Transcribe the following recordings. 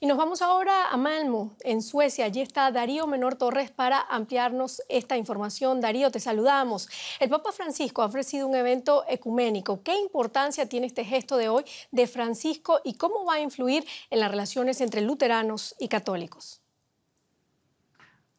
Y nos vamos ahora a Malmo, en Suecia. Allí está Darío Menor Torres para ampliarnos esta información. Darío, te saludamos. El Papa Francisco ha ofrecido un evento ecuménico. ¿Qué importancia tiene este gesto de hoy de Francisco y cómo va a influir en las relaciones entre luteranos y católicos?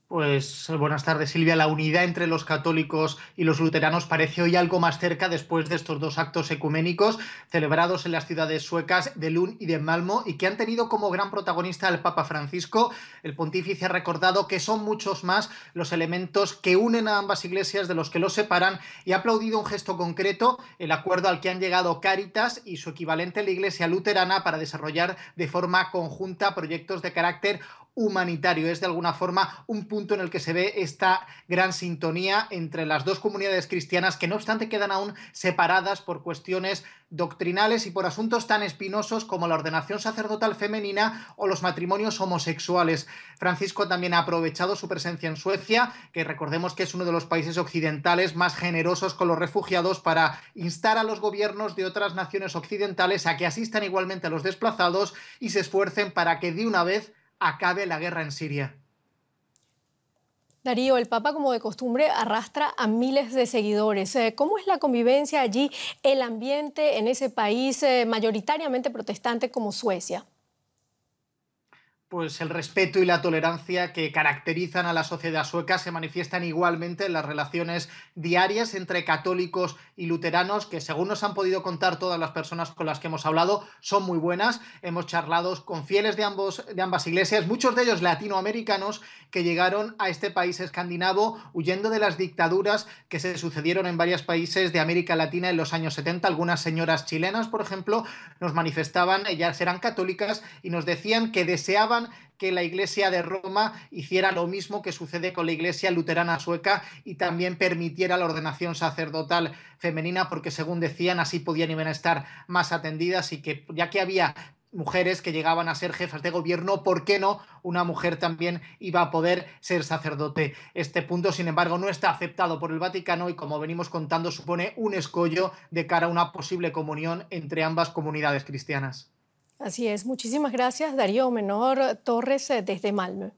Pues eh, buenas tardes, Silvia. La unidad entre los católicos y los luteranos parece hoy algo más cerca después de estos dos actos ecuménicos celebrados en las ciudades suecas de Lund y de Malmo y que han tenido como gran protagonista al Papa Francisco. El pontífice ha recordado que son muchos más los elementos que unen a ambas iglesias de los que los separan y ha aplaudido un gesto concreto, el acuerdo al que han llegado Cáritas y su equivalente la Iglesia Luterana para desarrollar de forma conjunta proyectos de carácter humanitario. Es de alguna forma un punto en el que se ve esta gran sintonía entre las dos comunidades cristianas que no obstante quedan aún separadas por cuestiones doctrinales y por asuntos tan espinosos como la ordenación sacerdotal femenina o los matrimonios homosexuales. Francisco también ha aprovechado su presencia en Suecia, que recordemos que es uno de los países occidentales más generosos con los refugiados, para instar a los gobiernos de otras naciones occidentales a que asistan igualmente a los desplazados y se esfuercen para que de una vez acabe la guerra en Siria? Darío, el Papa como de costumbre arrastra a miles de seguidores. Eh, ¿Cómo es la convivencia allí, el ambiente en ese país eh, mayoritariamente protestante como Suecia? pues el respeto y la tolerancia que caracterizan a la sociedad sueca se manifiestan igualmente en las relaciones diarias entre católicos y luteranos, que según nos han podido contar todas las personas con las que hemos hablado, son muy buenas. Hemos charlado con fieles de, ambos, de ambas iglesias, muchos de ellos latinoamericanos que llegaron a este país escandinavo huyendo de las dictaduras que se sucedieron en varios países de América Latina en los años 70. Algunas señoras chilenas, por ejemplo, nos manifestaban, ellas eran católicas y nos decían que deseaban que la Iglesia de Roma hiciera lo mismo que sucede con la Iglesia luterana sueca y también permitiera la ordenación sacerdotal femenina, porque según decían, así podían iban a estar más atendidas y que ya que había mujeres que llegaban a ser jefas de gobierno, ¿por qué no una mujer también iba a poder ser sacerdote? Este punto, sin embargo, no está aceptado por el Vaticano y, como venimos contando, supone un escollo de cara a una posible comunión entre ambas comunidades cristianas. Así es. Muchísimas gracias, Darío Menor Torres, eh, desde Malmö.